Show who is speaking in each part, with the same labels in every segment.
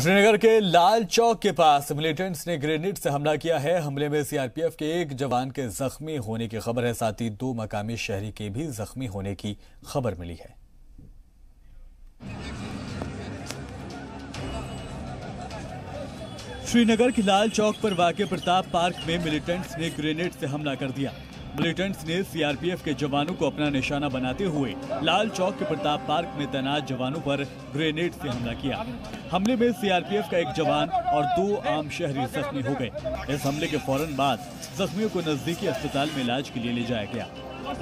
Speaker 1: श्रीनगर के लाल चौक के पास मिलिटेंट्स ने ग्रेनेड से हमला किया है हमले में सीआरपीएफ के एक जवान के जख्मी होने की खबर है साथ ही दो मकामी शहरी के भी जख्मी होने की खबर मिली है श्रीनगर के लाल चौक पर वाके प्रताप पार्क में मिलिटेंट्स ने ग्रेनेड से हमला कर दिया मिलिटेंट्स ने सीआरपीएफ के जवानों को अपना निशाना बनाते हुए लाल चौक के प्रताप पार्क में तैनात जवानों पर ग्रेनेड से हमला किया हमले में सीआरपीएफ का एक जवान और दो आम शहरी जख्मी हो गए इस हमले के फौरन बाद जख्मियों को नजदीकी अस्पताल में इलाज के लिए ले जाया गया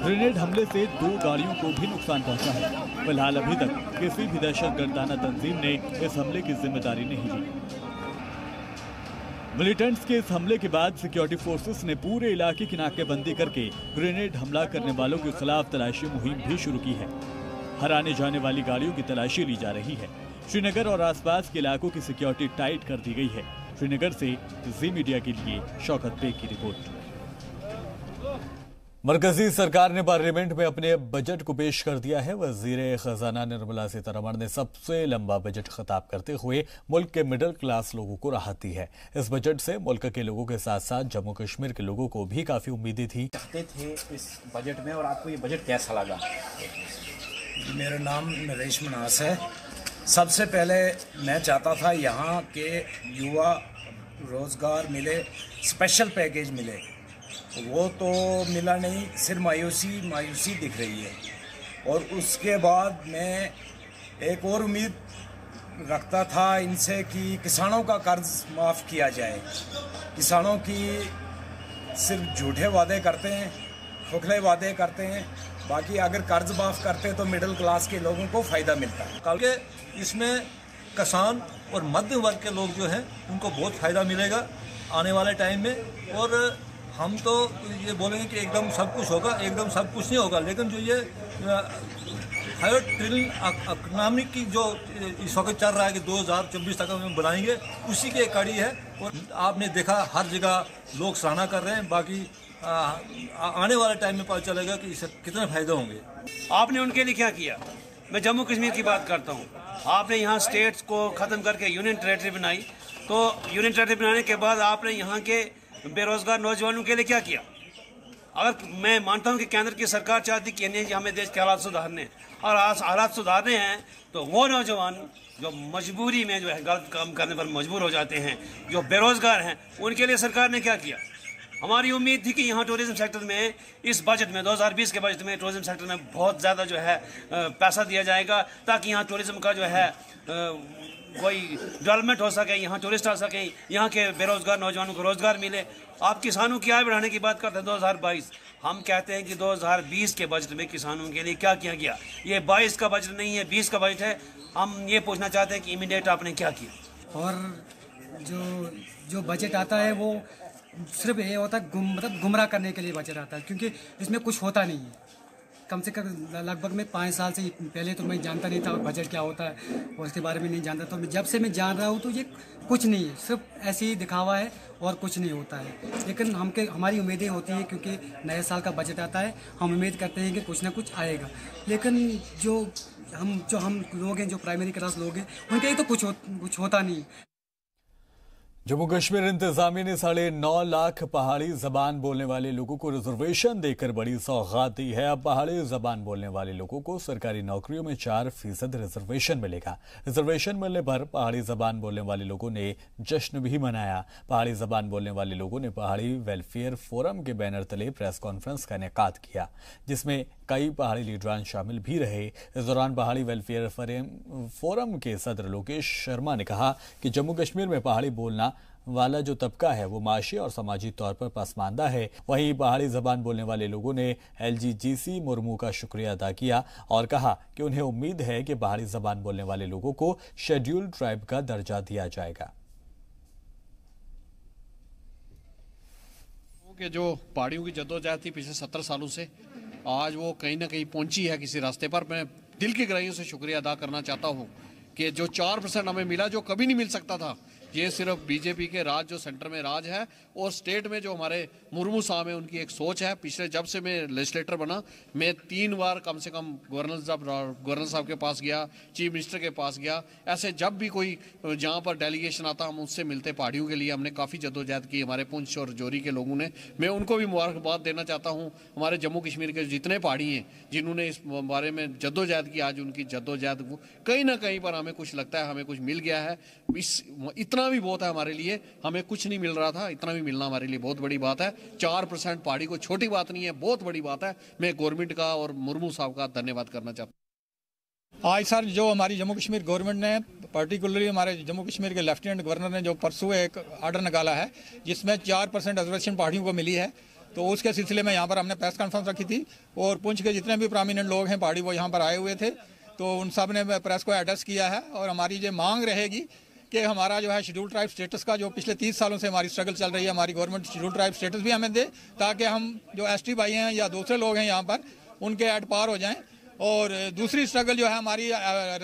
Speaker 1: ग्रेनेड हमले से दो गाड़ियों को भी नुकसान पहुंचा है फिलहाल अभी तक किसी भी दहशत गर्दाना तंजीम ने इस हमले की जिम्मेदारी नहीं ली मिलिटेंट्स के इस हमले के बाद सिक्योरिटी फोर्सेस ने पूरे इलाके की नाकेबंदी करके ग्रेनेड हमला करने वालों के खिलाफ तलाशी मुहिम भी शुरू की है हर आने जाने वाली गाड़ियों की तलाशी ली जा रही है श्रीनगर और आसपास के इलाकों की सिक्योरिटी टाइट कर दी गई है श्रीनगर से जी मीडिया के लिए शौकत बेग की रिपोर्ट मरकजी सरकार ने पार्लियामेंट में अपने बजट को पेश कर दिया है वजीर खजाना निर्मला सीतारमण ने सबसे लंबा बजट खिताब करते हुए मुल्क के मिडिल क्लास लोगों को राहत दी है इस बजट से मुल्क के लोगों के साथ साथ जम्मू कश्मीर के लोगों को भी काफी उम्मीदें थी
Speaker 2: चाहते थे इस बजट में और आपको ये बजट कैसा लगा मेरा नाम नरेश मनास है सबसे पहले मैं चाहता था यहाँ के युवा रोजगार मिले स्पेशल पैकेज मिले वो तो मिला नहीं सिर्फ मायूसी मायूसी दिख रही है और उसके बाद मैं एक और उम्मीद रखता था इनसे कि किसानों का कर्ज माफ़ किया जाए किसानों की सिर्फ झूठे वादे करते हैं खोखले वादे करते हैं बाकी अगर कर्ज माफ़ करते
Speaker 1: तो मिडिल क्लास के लोगों को फ़ायदा मिलता है कल के इसमें किसान और मध्यम वर्ग के लोग जो हैं उनको बहुत फ़ायदा मिलेगा आने वाले टाइम में और हम तो ये बोलेंगे कि एकदम सब कुछ होगा एकदम सब कुछ नहीं होगा लेकिन जो ये
Speaker 3: हायर ट्रिलियन इकोनॉमिक की जो इस वक्त चल रहा है कि 2024 तक हम
Speaker 1: बनाएंगे उसी की कड़ी है और आपने देखा हर जगह लोग सराहना कर रहे हैं बाकी आ, आने वाले टाइम में पता चलेगा कि इससे कितने फायदे होंगे आपने उनके
Speaker 4: लिए क्या किया मैं जम्मू कश्मीर की बात करता हूँ आपने यहाँ स्टेट्स को ख़त्म करके यूनियन टेरेटरी बनाई तो यूनियन टेरेटरी बनाने के बाद आपने यहाँ के तो बेरोजगार नौजवानों के लिए क्या किया अगर मैं मानता हूँ कि केंद्र की सरकार चाहती कि नहीं हमें देश के हालात सुधारने और हालात सुधारने हैं तो वो नौजवान जो मजबूरी में जो है गलत काम करने पर मजबूर हो जाते हैं जो बेरोज़गार हैं उनके लिए सरकार ने क्या किया हमारी उम्मीद थी कि यहाँ टूरिज़्म सेक्टर में इस बजट में 2020 के बजट में टूरिज़्म सेक्टर में बहुत ज़्यादा जो है पैसा दिया जाएगा ताकि यहाँ टूरिज़्म का जो है कोई डेवलपमेंट हो सके यहाँ टूरिस्ट आ सके यहाँ के बेरोज़गार नौजवानों को रोज़गार मिले आप किसानों की आय बढ़ाने की बात करते हैं 2022 हम कहते हैं कि 2020 के बजट में किसानों के लिए क्या किया गया ये 22 का बजट नहीं है 20 का बजट है हम ये पूछना चाहते हैं कि इमीडिएट आपने क्या किया
Speaker 3: और जो जो बजट आता है वो सिर्फ ये होता है गुम मतलब गुमराह करने के लिए बजट आता है क्योंकि इसमें कुछ होता नहीं है कम से कम लगभग मैं पाँच साल से पहले तो मैं जानता नहीं था बजट क्या होता है और उसके बारे में नहीं जानता तो मैं जब से मैं जान रहा हूँ तो ये कुछ नहीं है सिर्फ ऐसे ही दिखावा है और कुछ नहीं होता है लेकिन हमके हमारी उम्मीदें होती हैं क्योंकि नए साल का बजट आता है हम उम्मीद करते हैं कि कुछ ना कुछ आएगा लेकिन जो हम जो हम लोग हैं जो प्राइमरी क्लास लोग हैं उनके लिए तो कुछ हो, कुछ होता नहीं
Speaker 1: जम्मू कश्मीर इंतजामिया ने साढ़े नौ लाख पहाड़ी जबान बोलने वाले लोगों को रिजर्वेशन देकर बड़ी सौगात दी है अब पहाड़ी जबान बोलने वाले लोगों को सरकारी नौकरियों में चार फीसद रिजर्वेशन मिलेगा रिजर्वेशन मिलने पर पहाड़ी जबान बोलने वाले लोगों ने जश्न भी मनाया पहाड़ी जबान बोलने वाले लोगों ने पहाड़ी वेलफेयर फोरम के बैनर तले प्रेस कॉन्फ्रेंस का इनका किया जिसमें कई पहाड़ी लीडरान शामिल भी रहे इस दौरान पहाड़ी वेलफेयर फोरम के सदर लोकेश शर्मा ने कहा कि जम्मू कश्मीर में पहाड़ी बोलना वाला जो तबका है वो माशी और सामाजिक तौर पर पसमानदा है वहीं पहाड़ी जबान बोलने वाले लोगों ने सी मुर्मू का शुक्रिया अदा किया और कहा कि उन्हें उम्मीद है कि पहाड़ी जबान बोलने वाले लोगों को शेड्यूल ट्राइब का दर्जा दिया जाएगा
Speaker 3: के जो पहाड़ियों की जदोजहद थी पिछले सत्तर सालों से आज वो कहीं ना कहीं पहुंची है किसी रास्ते पर मैं दिल की गहराइयों से शुक्रिया अदा करना चाहता हूँ कि जो चार परसेंट हमें मिला जो कभी नहीं मिल सकता था ये सिर्फ बीजेपी के राज जो सेंटर में राज है और स्टेट में जो हमारे मुर्मू साहब हैं उनकी एक सोच है पिछले जब से मैं लेजिस्लेटर बना मैं तीन बार कम से कम गवर्नर साहब गवर्नर साहब के पास गया चीफ मिनिस्टर के पास गया ऐसे जब भी कोई जहाँ पर डेलीगेशन आता हम उससे मिलते पहाड़ियों के लिए हमने काफ़ी जदोजहद की हमारे पुंछ और जोरी के लोगों ने मैं उनको भी मुबारकबाद देना चाहता हूँ हमारे जम्मू कश्मीर के जितने पहाड़ी हैं जिन्होंने इस बारे में जदोजहद की आज उनकी जदोजहद कहीं ना कहीं पर हमें कुछ लगता है हमें कुछ मिल गया है इस इतना इतना भी बहुत है हमारे लिए हमें कुछ नहीं मिल रहा था इतना भी मिलना हमारे लिए बहुत बड़ी बात है चार परसेंट पहाड़ी को छोटी बात नहीं है बहुत बड़ी बात है मैं गवर्नमेंट का और मुर्मू साहब का धन्यवाद करना चाहता हूँ आज सर जो हमारी जम्मू कश्मीर गवर्नमेंट ने पर्टिकुलरली हमारे जम्मू कश्मीर के लेफ्टिनेंट गवर्नर ने जो परसों एक आर्डर निकाला है जिसमें चार परसेंट रिजर्वेशन पहाड़ियों को मिली है तो उसके सिलसिले में यहाँ पर हमने प्रेस कॉन्फ्रेंस रखी थी और पुंछ के जितने भी प्रामिनेंट लोग हैं पहाड़ी वो यहाँ पर आए हुए थे तो उन सब ने प्रेस को एड्रेस किया है और हमारी ये मांग रहेगी कि हमारा जो है शेड्यूल ट्राइब स्टेटस का जो पिछले तीस सालों से हमारी स्ट्रगल चल रही है हमारी गवर्नमेंट शेड्यूल ट्राइब स्टेटस भी हमें दे ताकि हम जो एस टी भाई हैं या दूसरे लोग हैं यहाँ पर उनके एड पार हो जाएँ और दूसरी स्ट्रगल जो है हमारी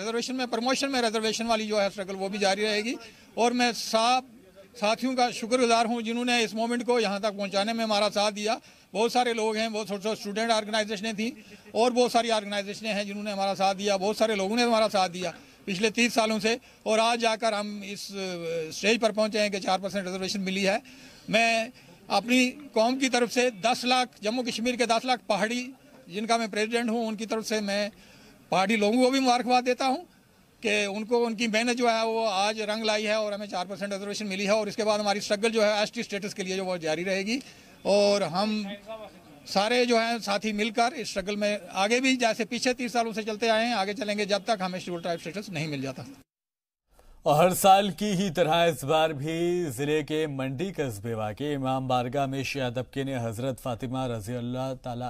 Speaker 3: रिजर्वेशन में प्रमोशन में रिजर्वेशन वाली जो है स्ट्रगल वो भी जारी रहेगी और मैं साफ साथियों का शुक्रगुजार हूँ जिन्होंने इस मोमेंट को यहाँ तक पहुँचाने में हमारा साथ दिया बहुत सारे लोग हैं बहुत छोटे स्टूडेंट ऑर्गेनाइजेशनें थी और बहुत सारी ऑर्गेनाइजेशनें हैं जिन्होंने हमारा साथ दिया बहुत सारे लोगों ने हमारा साथ दिया पिछले तीस सालों से और आज जाकर हम इस स्टेज पर पहुंचे हैं कि चार परसेंट रिजर्वेशन मिली है मैं अपनी कौम की तरफ से दस लाख जम्मू कश्मीर के दस लाख पहाड़ी जिनका मैं प्रेसिडेंट हूँ उनकी तरफ से मैं पहाड़ी लोगों को भी मुबारकबाद देता हूँ कि उनको उनकी मेहनत जो है वो आज रंग लाई है और हमें चार परसेंट रिजर्वेशन मिली है और इसके बाद हमारी स्ट्रगल जो है एस स्टेटस के लिए जो वो जारी रहेगी और हम सारे जो हैं साथी मिलकर इस स्ट्रगल में आगे भी जैसे पीछे तीस सालों से चलते आए हैं आगे चलेंगे जब तक हमें ट्राइब स्टेटस नहीं मिल जाता
Speaker 1: और हर साल की ही तरह इस बार भी जिले के मंडी कस्बे वाके इमाम बारगाह में शिया तबके ने हजरत फातिमा रजी अल्लाह तला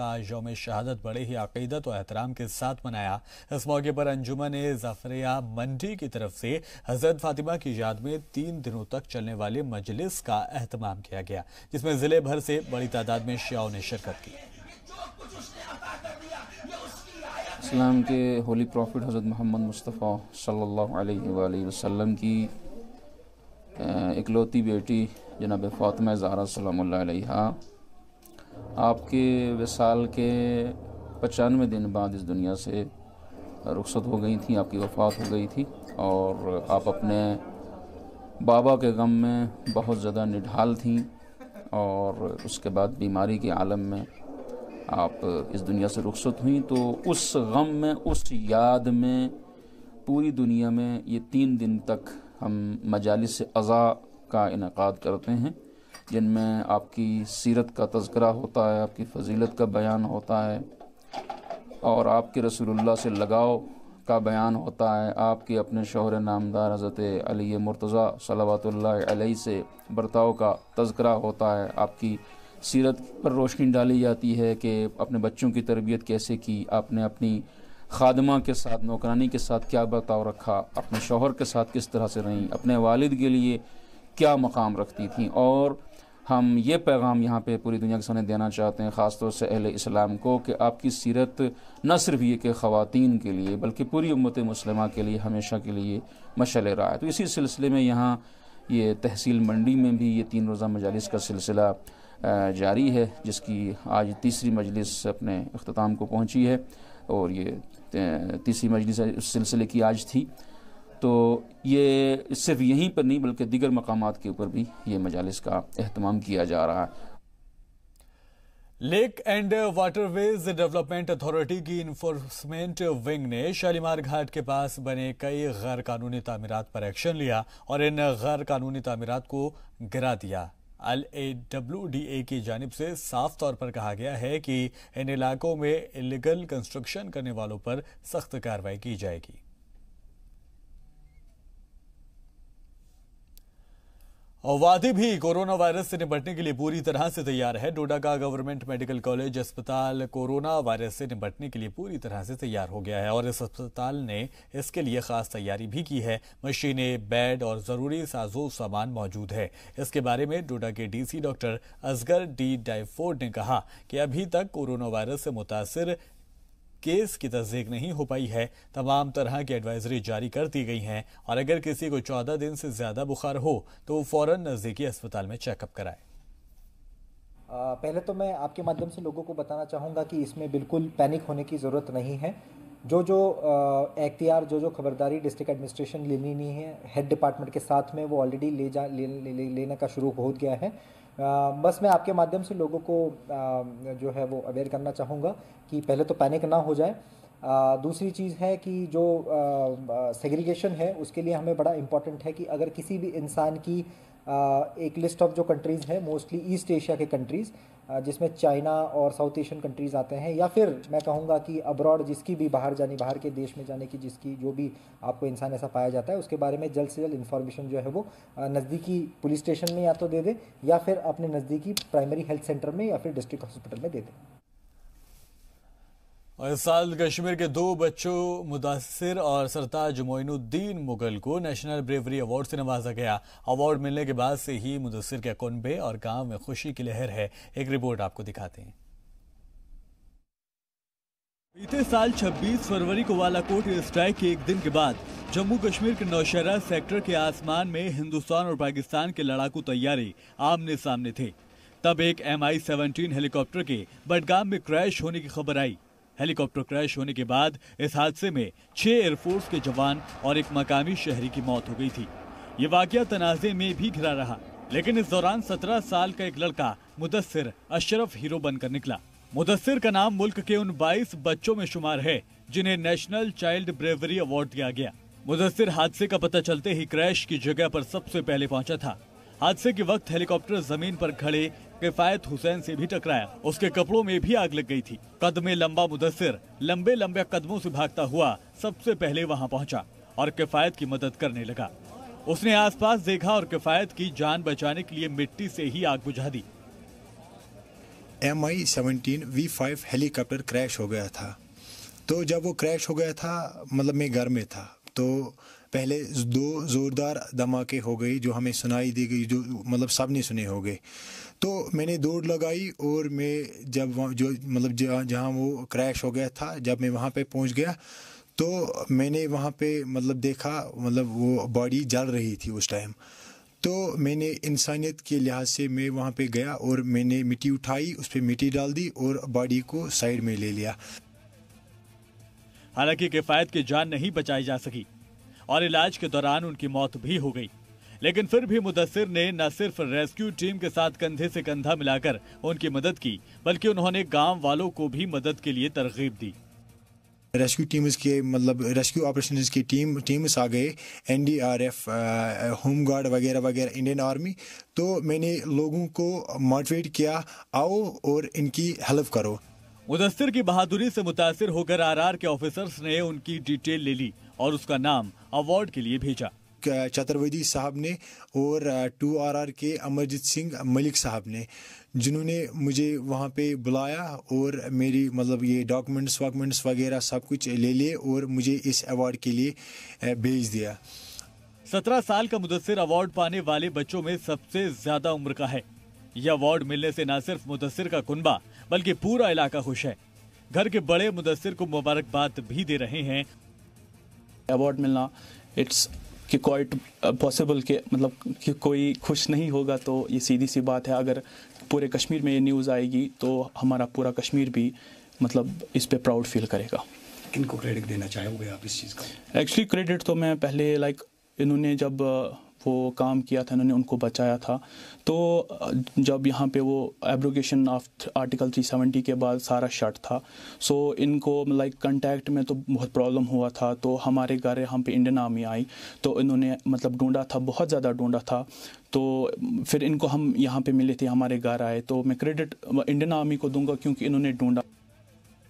Speaker 1: का योम शहादत बड़े ही अकीदत और एहतराम के साथ मनाया इस मौके पर अंजुमन ने जफरिया मंडी की तरफ से हजरत फातिमा की याद में तीन दिनों तक चलने वाले मजलिस का अहतमाम किया गया जिसमें जिले भर से बड़ी तादाद में शियाओं ने शिरकत की
Speaker 5: इस्लाम के होली प्रॉफिट हज़रत मोहम्मद मुस्तफ़ा सल्लल्लाहु अलैहि वसल्लम की इकलौती बेटी जनाब फ़ातम ज़ारा सलाम्हा आपके विसाल के पचानवे दिन बाद इस दुनिया से रुखसत हो गई थी आपकी वफात हो गई थी और आप अपने बाबा के गम में बहुत ज़्यादा निढाल थी और उसके बाद बीमारी के आलम में आप इस दुनिया से रुखसत हुई तो उस गम में उस याद में पूरी दुनिया में ये तीन दिन तक हम मजालिस अज़ा का इनका करते हैं जिनमें आपकी सीरत का तस्करा होता है आपकी फजीलत का बयान होता है और आपके रसूलुल्लाह से लगाव का बयान होता है आपके अपने शोहर नामदार हज़रत अली मुर्तज़ा सलावत से बर्ताव का तस्करा होता है आपकी सीरत पर रोशनी डाली जाती है कि अपने बच्चों की तरबियत कैसे की आपने अपनी खादमा के साथ नौकरानी के साथ क्या बर्ताव रखा अपने शोहर के साथ किस तरह से रहीं अपने वालिद के लिए क्या मकाम रखती थी और हम ये पैगाम यहाँ पे पूरी दुनिया के सामने देना चाहते हैं ख़ास तौर से अहल इस्लाम को कि आपकी सीरत न सिर्फ ये कि ख़वातीन के लिए बल्कि पूरी उम्मत मुसलमा के लिए हमेशा के लिए मशल रहा है तो इसी सिलसिले में यहाँ ये तहसील मंडी में भी ये तीन रोज़ा मजालस का सिलसिला जारी है जिसकी आज तीसरी मजलिस अपने अख्ताम को पहुंची है और ये तीसरी मजलिस उस सिलसिले की आज थी तो ये सिर्फ यहीं पर नहीं बल्कि दीगर मकाम के ऊपर भी ये मजालस का अहतमाम किया जा रहा है
Speaker 1: lake and waterways development authority की इन्फोर्समेंट विंग ने शालीमार घाट के पास बने कई गैर कानूनी तमीरत पर एक्शन लिया और इन गैर कानूनी तमीरत को गिरा दिया L A W D A की जानब से साफ तौर पर कहा गया है कि इन इलाकों में इलीगल कंस्ट्रक्शन करने वालों पर सख्त कार्रवाई की जाएगी और वादी भी कोरोना वायरस से निपटने के लिए पूरी तरह से तैयार है डोडा का गवर्नमेंट मेडिकल कॉलेज अस्पताल कोरोना वायरस से निपटने के लिए पूरी तरह से तैयार हो गया है और इस अस्पताल ने इसके लिए खास तैयारी भी की है मशीनें बेड और जरूरी साजो सामान मौजूद है इसके बारे में डोडा के डीसी डॉक्टर असगर डी डाइफोर्ड ने कहा कि अभी तक कोरोना वायरस से मुतासर केस की तस्दीक नहीं हो पाई है तमाम तरह की एडवाइजरी जारी कर दी गई हैं और अगर किसी को चौदह दिन से ज़्यादा बुखार हो तो वो फ़ौरन नज़दीकी अस्पताल में चेकअप कराए
Speaker 2: पहले तो मैं आपके माध्यम से लोगों को बताना चाहूँगा कि इसमें बिल्कुल पैनिक होने की ज़रूरत नहीं है जो जो एहतियार जो जो खबरदारी डिस्ट्रिक्ट एडमिनिस्ट्रेशन लेनी नहीं है हेड डिपार्टमेंट के साथ में वो ऑलरेडी ले जा ले, ले, ले, लेना का शुरू हो गया है बस मैं आपके माध्यम से लोगों को जो है वो अवेयर करना चाहूँगा कि पहले तो पैनिक ना हो जाए दूसरी चीज़ है कि जो सेग्रीगेशन है उसके लिए हमें बड़ा इम्पॉर्टेंट है कि अगर किसी भी इंसान की एक लिस्ट ऑफ जो कंट्रीज़ हैं मोस्टली ईस्ट एशिया के कंट्रीज़ जिसमें चाइना और साउथ एशियन कंट्रीज़ आते हैं या फिर मैं कहूँगा कि अब्रॉड जिसकी भी बाहर जाने बाहर के देश में जाने की जिसकी जो भी आपको इंसान ऐसा पाया जाता है उसके बारे में जल्द से जल्द इन्फॉर्मेशन जो है वो नज़दीकी पुलिस स्टेशन में या तो दे दे या फिर अपने नज़दीकी प्राइमरी हेल्थ सेंटर में या फिर डिस्ट्रिक्ट हॉस्पिटल में दे दें
Speaker 1: और इस साल कश्मीर के दो बच्चों मुदासिर और सरताज मोइनुद्दीन मुगल को नेशनल ब्रेवरी अवार्ड से नवाजा गया अवार्ड मिलने के बाद से ही मुदसर के कुनबे और गांव में खुशी की लहर है एक रिपोर्ट आपको दिखाते हैं बीते साल 26 फरवरी को बालाकोट स्ट्राइक के एक दिन के बाद जम्मू कश्मीर के नौशहरा सेक्टर के आसमान में हिंदुस्तान और पाकिस्तान के लड़ाकू तैयारी आमने सामने थे तब एक एम आई हेलीकॉप्टर के बडगाम में क्रैश होने की खबर आई हेलीकॉप्टर क्रैश होने के बाद इस हादसे में छह एयरफोर्स के जवान और एक मकामी शहरी की मौत हो गई थी ये वाक्य तनाजे में भी घिरा रहा लेकिन इस दौरान सत्रह साल का एक लड़का मुदस्सिर अशरफ हीरो बनकर निकला मुदस्सिर का नाम मुल्क के उन बाईस बच्चों में शुमार है जिन्हें नेशनल चाइल्ड ब्रेवरी अवार्ड दिया गया मुदस्सिर हादसे का पता चलते ही क्रैश की जगह पर सबसे पहले पहुंचा था हादसे के वक्त हेलीकॉप्टर जमीन पर खड़े किफायत हुसैन से भी टकराया उसके कपड़ों में भी आग लग गई थी कद में लंबा मुदसर लंबे लंबे कदमों से भागता हुआ सबसे पहले वहां पहुंचा और किफायत की मदद करने लगा उसने आसपास देखा और किफायत की जान बचाने के लिए मिट्टी से ही आग बुझा दी
Speaker 2: M I seventeen V five helicopter crash हो गया था तो जब वो क्रैश हो गया था मतलब मैं घर में था तो पहले दो ज़ोरदार धमाके हो गए जो हमें सुनाई दी गई जो मतलब सब ने सुने हो गए तो मैंने दौड़ लगाई और मैं जब जो मतलब जहाँ जहाँ वो क्रैश हो गया था जब मैं वहाँ पे पहुँच गया तो मैंने वहाँ पे मतलब देखा मतलब वो बॉडी जल रही थी उस टाइम तो मैंने इंसानियत के लिहाज से मैं वहाँ पे गया और मैंने मिट्टी उठाई उस पर मिट्टी डाल दी और बॉडी को साइड में ले लिया
Speaker 1: हालांकि किफ़ायत की जान नहीं बचाई जा सकी और इलाज के दौरान उनकी मौत भी हो गई लेकिन फिर भी मुदसर ने न सिर्फ रेस्क्यू टीम के साथ कंधे से कंधा मिलाकर उनकी मदद की बल्कि उन्होंने गांव वालों को भी मदद के लिए तरगीब दी
Speaker 2: रेस्क्यू टीम के मतलब रेस्क्यू ऑपरेशन की टीम टीम्स आ गए N D R F home guard वगैरह वगैरह इंडियन आर्मी तो मैंने लोगों को मोटिवेट किया आओ और इनकी हेल्प करो
Speaker 1: मुदस्सर की बहादुरी से मुतासर होकर आरआर के ऑफिसर्स ने उनकी डिटेल ले ली और उसका नाम अवार्ड के लिए भेजा
Speaker 2: चतुर्वेदी साहब ने और टू आर आर के अमरजीत सिंह मलिक साहब ने जिन्होंने मुझे वहाँ पे बुलाया और मेरी मतलब ये डॉक्यूमेंट्स वॉक्यूमेंट्स वगैरह सब कुछ ले लिए और मुझे इस अवार्ड के लिए भेज दिया
Speaker 1: सत्रह साल का मुदसर अवार्ड पाने वाले बच्चों में सबसे ज्यादा उम्र का है यह अवार्ड मिलने से न सिर्फ मुदसर का कुनबा बल्कि पूरा इलाका खुश है घर के बड़े मुदसर को मुबारकबाद भी दे रहे हैं
Speaker 6: अवार्ड मिलना इट्स कि क्वाइट पॉसिबल के मतलब कि कोई खुश नहीं होगा तो ये सीधी सी बात है अगर पूरे कश्मीर में ये न्यूज़ आएगी तो हमारा पूरा कश्मीर भी मतलब इस पर प्राउड फील करेगा किन को
Speaker 2: क्रेडिट देना चाहोगे आप इस चीज़ का
Speaker 6: एक्चुअली क्रेडिट तो मैं पहले लाइक इन्होंने जब uh, वो काम किया था इन्होंने उनको बचाया था तो जब यहाँ पे वो एब्रोगेशन ऑफ आर्टिकल 370 के बाद सारा शर्ट था सो इनको लाइक कंटैक्ट में तो बहुत प्रॉब्लम हुआ था तो हमारे घर यहाँ पे इंडियन आर्मी आई तो इन्होंने मतलब ढूंढा था बहुत ज़्यादा ढूंढा था तो फिर इनको हम यहाँ पे मिले थे हमारे घर आए तो मैं क्रेडिट इंडियन आर्मी को दूंगा क्योंकि इन्होंने ढूंढा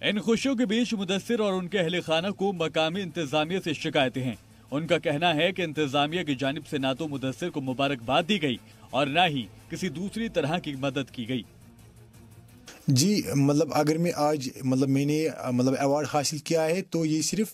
Speaker 1: इन खुशियों के बीच मुदसर और उनके अहल खाना को मकामी इंतजामिया से शिकायतें हैं उनका कहना है कि इंतजामिया की जानब से ना तो मुदसर को मुबारकबाद दी गई और ना ही किसी दूसरी तरह की मदद की गई
Speaker 2: जी मतलब अगर मैं आज मतलब मैंने मतलब अवार्ड हासिल किया है तो ये सिर्फ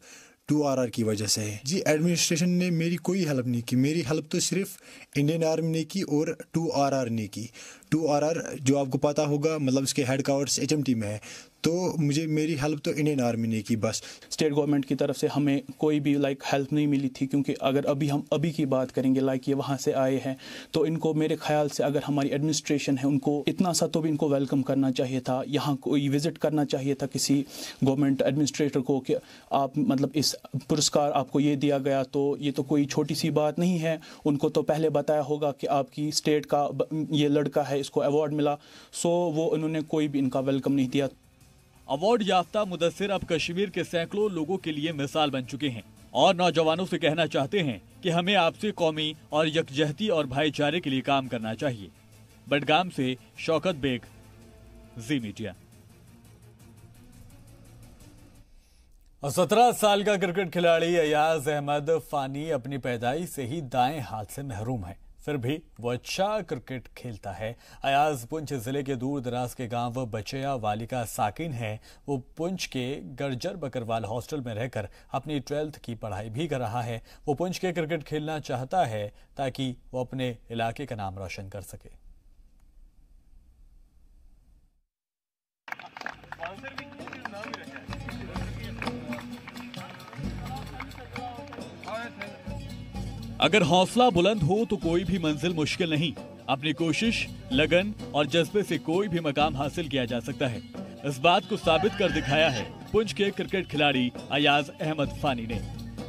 Speaker 2: टू आर आर की वजह से है जी एडमिनिस्ट्रेशन ने मेरी कोई हेल्प नहीं की मेरी हेल्प तो सिर्फ इंडियन आर्मी ने की और टू आर आर ने की टू आर आर जो आपको पता होगा मतलब उसके headquarters H M T में है तो मुझे मेरी हेल्प तो इंडियन आर्मी ने की बस स्टेट
Speaker 6: गवर्नमेंट की तरफ से हमें कोई भी लाइक हेल्प नहीं मिली थी क्योंकि अगर अभी हम अभी की बात करेंगे लाइक ये वहाँ से आए हैं तो इनको मेरे ख्याल से अगर हमारी एडमिनिस्ट्रेशन है उनको इतना सा तो भी इनको वेलकम करना चाहिए था यहाँ कोई विज़िट करना चाहिए था किसी गवर्नमेंट एडमिनिस्ट्रेटर को कि आप मतलब इस पुरस्कार आपको ये दिया गया तो ये तो कोई छोटी सी बात नहीं है उनको तो पहले बताया होगा कि आपकी स्टेट का ये लड़का है इसको अवार्ड मिला सो वो
Speaker 1: उन्होंने कोई भी इनका वेलकम नहीं दिया अवार्ड याफ्ता मुदसर अब कश्मीर के सैकड़ों लोगों के लिए मिसाल बन चुके हैं और नौजवानों से कहना चाहते हैं कि हमें आपसे कौमी और यकजहती और भाईचारे के लिए काम करना चाहिए बडगाम से शौकत बेग जी मीडिया सत्रह साल का क्रिकेट खिलाड़ी अयाज अहमद फानी अपनी पैदाई से ही दाएं हाथ से महरूम है फिर भी वह अच्छा क्रिकेट खेलता है अयाज पुंछ जिले के दूर दराज के गांव बचेया वाली वालिका साकिन है वो पुंछ के गर्जर बकरवाल हॉस्टल में रहकर अपनी ट्वेल्थ की पढ़ाई भी कर रहा है वो पुंछ के क्रिकेट खेलना चाहता है ताकि वो अपने इलाके का नाम रोशन कर सके अगर हौसला बुलंद हो तो कोई भी मंजिल मुश्किल नहीं अपनी कोशिश लगन और जज्बे से कोई भी मकाम हासिल किया जा सकता है इस बात को साबित कर दिखाया है पुंछ के क्रिकेट खिलाड़ी अयाज अहमद फानी ने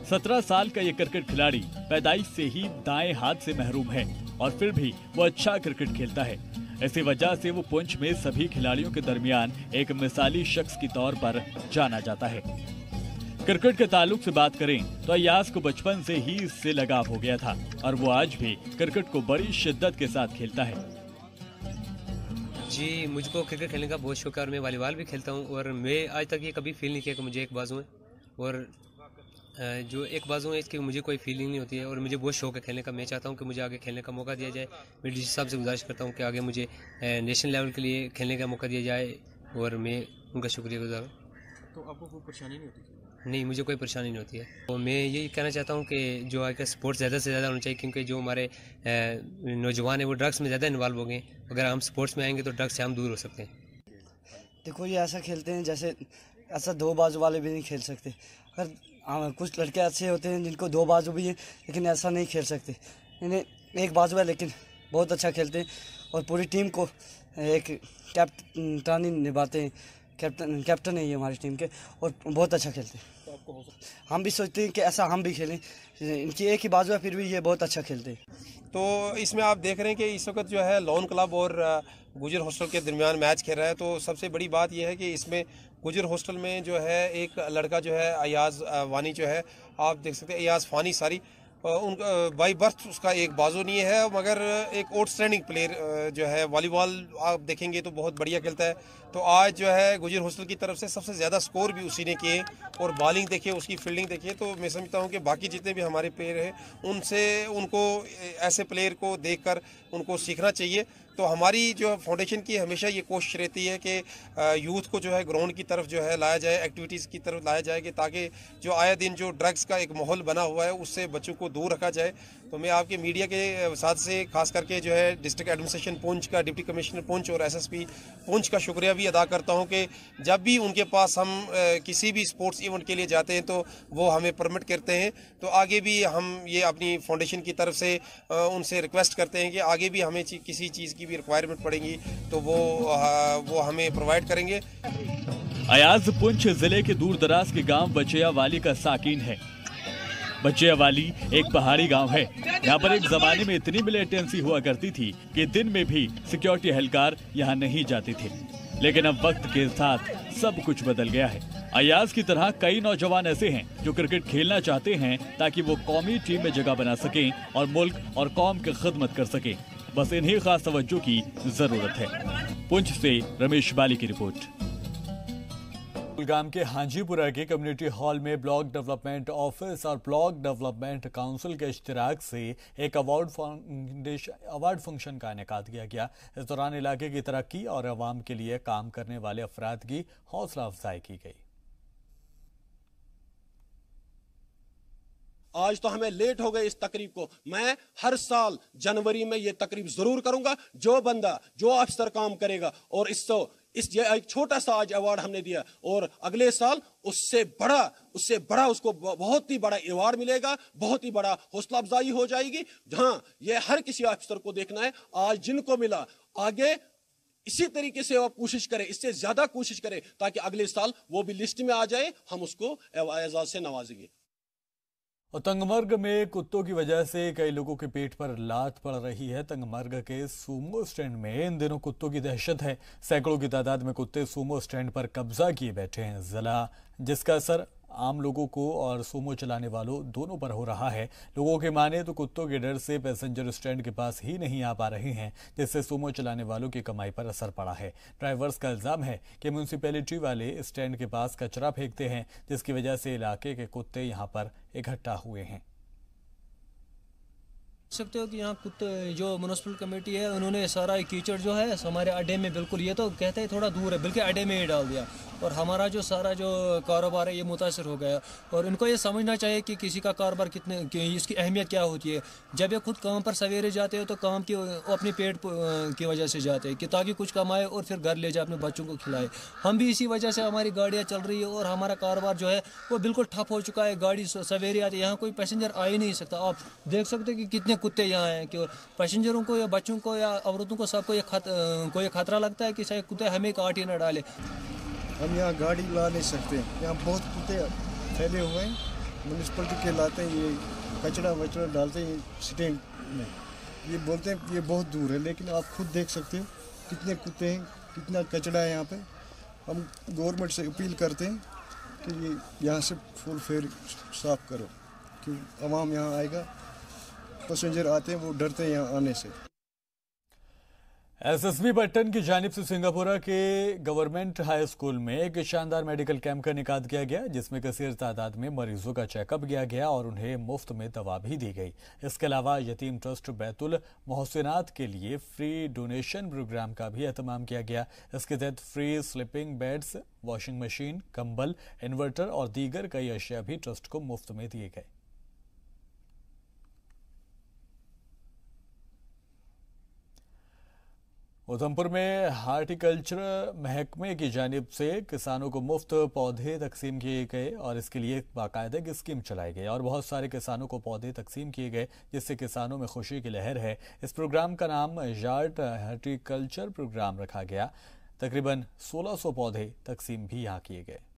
Speaker 1: सत्रह साल का ये क्रिकेट खिलाड़ी पैदाइश से ही दाएं हाथ से महरूम है और फिर भी वो अच्छा क्रिकेट खेलता है इसी वजह से वो पुंछ में सभी खिलाड़ियों के दरमियान एक मिसाली शख्स के तौर पर जाना जाता है क्रिकेट के ताल्लुक से बात करें तो अयास को बचपन से ही इससे लगाव हो गया था और वो आज भी क्रिकेट को बड़ी शिद्दत के साथ खेलता है
Speaker 4: जी मुझको क्रिकेट खेलने का बहुत शौक है और मैं वॉलीबॉल भी खेलता हूँ और मैं आज तक ये कभी फील नहीं किया कि मुझे एक बाजू है और जो एक बाजू है इसकी मुझे कोई फीलिंग नहीं होती है और मुझे बहुत शौक है खेलने का मैं चाहता हूँ कि मुझे आगे खेलने का मौका दिया जाए मैं डी साहब से गुजारिश करता हूँ कि आगे मुझे नेशनल लेवल के लिए खेलने का मौका दिया जाए और मैं उनका शुक्रिया गुजार हूँ
Speaker 6: तो आपको कोई परेशानी नहीं होती
Speaker 4: नहीं मुझे कोई परेशानी नहीं होती है तो मैं यही कहना चाहता हूँ कि जो आज स्पोर्ट्स ज़्यादा से ज़्यादा होना चाहिए क्योंकि जो हमारे नौजवान हैं वो ड्रग्स में ज़्यादा इन्वॉल्व हो गए अगर हम स्पोर्ट्स में आएंगे तो ड्रग्स से हम दूर हो सकते हैं
Speaker 6: देखो ये ऐसा खेलते हैं जैसे ऐसा दो बाजू वाले भी नहीं खेल सकते
Speaker 4: अगर हाँ, कुछ लड़के ऐसे होते हैं जिनको दो बाजू भी हैं लेकिन ऐसा नहीं खेल सकते इन्हें एक बाजू है लेकिन बहुत अच्छा खेलते हैं और पूरी टीम को एक कैप्टनी निभाते हैं कैप्टन कैप्टन है ये हमारी टीम के और बहुत अच्छा खेलते
Speaker 5: हैं तो
Speaker 6: हम भी सोचते हैं कि ऐसा हम भी खेलें इनकी एक ही बाजू है फिर भी ये बहुत अच्छा खेलते हैं
Speaker 4: तो इसमें आप देख रहे हैं कि इस वक्त जो है लॉन क्लब और गुजर हॉस्टल के दरमियान मैच खेल रहा है तो सबसे बड़ी बात यह है कि इसमें गुजर हॉस्टल में जो है एक लड़का जो है अयाज वानी जो है आप देख सकते हैं अयाज फानी सारी उनका बाई बर्थ उसका एक बाजू नहीं है मगर एक आउटस्टैंडिंग प्लेयर जो है वॉलीबॉल आप देखेंगे तो बहुत बढ़िया खेलता है तो आज जो है गुजर हॉस्टल की तरफ से सबसे ज़्यादा स्कोर भी उसी ने किए और बॉलिंग देखिए उसकी फील्डिंग देखिए तो मैं समझता हूँ कि बाकी जितने भी हमारे प्लेयर हैं उनसे उनको ऐसे प्लेयर को देख कर उनको सीखना चाहिए तो हमारी जो फाउंडेशन की हमेशा ये कोशिश रहती है कि यूथ को जो है ग्राउंड की तरफ जो है लाया जाए एक्टिविटीज़ की तरफ लाया जाए कि ताकि जो आए दिन जो ड्रग्स का एक माहौल बना हुआ है उससे बच्चों को दूर रखा जाए तो मैं आपके मीडिया के साथ से खास करके जो है डिस्ट्रिक्ट एडमिनिस्ट्रेशन पुंछ का डिप्टी कमिश्नर पुंछ और एस एस का शुक्रिया भी अदा करता हूँ कि जब भी उनके पास हम किसी भी स्पोर्ट्स इवेंट के लिए जाते हैं तो वो हमें परमिट करते हैं तो आगे भी हम ये अपनी फाउंडेशन की तरफ से उनसे रिक्वेस्ट करते हैं कि आगे भी हमें किसी चीज़ की भी रिक्वायरमेंट पड़ेंगी तो वो आ, वो हमें प्रोवाइड करेंगे
Speaker 1: अयाज पुंछ जिले के दूर दराज के गांव वाली का साकिन है वाली एक पहाड़ी गांव है यहाँ पर एक जमाने में इतनी मिलिटेंसी हुआ करती थी कि दिन में भी सिक्योरिटी एहलकार यहाँ नहीं जाते थे लेकिन अब वक्त के साथ सब कुछ बदल गया है अयाज की तरह कई नौजवान ऐसे हैं जो क्रिकेट खेलना चाहते हैं ताकि वो कौमी टीम में जगह बना सकें और मुल्क और कौम की खदमत कर सकें बस इन्हें खास तवज्जो की जरूरत है पुंछ से रमेश बाली की रिपोर्ट कुलगाम के हांजीपुरा के कम्युनिटी हॉल में ब्लॉक डेवलपमेंट ऑफिस और ब्लॉक डेवलपमेंट काउंसिल के इश्तराक से एक अवार्ड अवार्ड फंक्शन का इनका किया गया इस दौरान इलाके की तरक्की और आवाम के लिए काम करने वाले अफराद की हौसला अफजाई की गई
Speaker 3: आज तो हमें लेट हो गए इस तकरीब को मैं हर साल जनवरी में ये तकरीब ज़रूर करूंगा जो बंदा जो अफसर काम करेगा और इसको तो, इस ये एक छोटा सा आज अवार्ड हमने दिया और अगले साल उससे बड़ा उससे बड़ा उसको बहुत ही बड़ा अवार्ड मिलेगा बहुत ही बड़ा हौसला अफजाई हो जाएगी हाँ ये हर किसी अफसर को देखना है आज जिनको मिला आगे इसी तरीके से आप कोशिश करें इससे ज्यादा कोशिश करें ताकि अगले साल वो भी लिस्ट में आ जाए हम उसको एजाज से नवाजेंगे
Speaker 1: और तंगमर्ग में कुत्तों की वजह से कई लोगों के पेट पर लात पड़ रही है तंगमर्ग के सूमो स्टैंड में इन दिनों कुत्तों की दहशत है सैकड़ों की तादाद में कुत्ते सूमो स्टैंड पर कब्जा किए बैठे हैं जिला जिसका असर आम लोगों को और सोमो चलाने वालों दोनों पर हो रहा है लोगों के माने तो कुत्तों के डर से पैसेंजर स्टैंड के पास ही नहीं आ पा रहे हैं जिससे सोमो चलाने वालों की कमाई पर असर पड़ा है ड्राइवर्स का इल्जाम है कि म्यूनसिपैलिटी वाले स्टैंड के पास कचरा फेंकते हैं जिसकी वजह से इलाके के कुत्ते यहाँ पर इकट्ठा हुए हैं सकते हो कि यहाँ
Speaker 6: कुत्ते जो म्यूनसिपल कमेटी है उन्होंने सारा कीचड़ जो है हमारे अड्डे में बिल्कुल ये तो कहते हैं थोड़ा दूर है बिल्कुल अड्डे में ही डाल दिया और हमारा जो सारा जो कारोबार है ये मुतासर हो गया और इनको ये समझना चाहिए कि किसी का कारोबार कितने इसकी अहमियत क्या होती है जब ये खुद काम पर सवेरे जाते हो तो काम की अपने पेट की वजह से जाते हैं कि ताकि कुछ कमाए और फिर घर ले जाए अपने बच्चों को खिलाए हम भी इसी वजह से हमारी गाड़ियाँ चल रही है और हमारा कारोबार जो है वो बिल्कुल ठप हो चुका है गाड़ी सवेरे आती है यहाँ कोई पैसेंजर आ ही नहीं सकता आप देख सकते कि कितने कुत्ते यहाँ हैं कि पैसेंजरों को या बच्चों को या औरतों को सबको ये खत, को ये खतरा लगता है कि शायद कुत्ते हमें काट ही ना डाले
Speaker 2: हम यहाँ गाड़ी ला नहीं सकते यहाँ बहुत कुत्ते फैले हुए हैं म्यूनसिपलिटी के लाते हैं ये कचरा वचरा डालते हैं स्टैंड में ये बोलते हैं ये बहुत दूर है लेकिन आप खुद देख सकते हो कितने कुत्ते हैं कितना कचरा है यहाँ पर हम गवर्नमेंट से अपील करते हैं कि ये यहाँ से फुल फेर साफ करो कि आवाम यहाँ आएगा पैसेंजर आते हैं वो डरते हैं यहाँ आने से
Speaker 1: एसएसबी बट्टन की जानब से सिंगापुरा के गवर्नमेंट हाई स्कूल में एक शानदार मेडिकल कैंप का निकात किया गया जिसमें कसीर तादाद में मरीजों का चेकअप किया गया और उन्हें मुफ्त में दवा भी दी गई इसके अलावा यतीम ट्रस्ट बैतुल मोहसिनात के लिए फ्री डोनेशन प्रोग्राम का भी अहतमाम किया गया इसके तहत free sleeping beds washing machine कम्बल इन्वर्टर और दीगर कई अशिया भी ट्रस्ट को मुफ्त में दिए गए उधमपुर में हार्टिकल्चर महकमे की जानब से किसानों को मुफ्त पौधे तकसीम किए गए और इसके लिए बाकायदा की स्कीम चलाई गई और बहुत सारे किसानों को पौधे तकसीम किए गए जिससे किसानों में खुशी की लहर है इस प्रोग्राम का नाम यार्ट हार्टिकल्चर प्रोग्राम रखा गया तकरीबन 1600 पौधे तकसीम भी यहाँ किए गए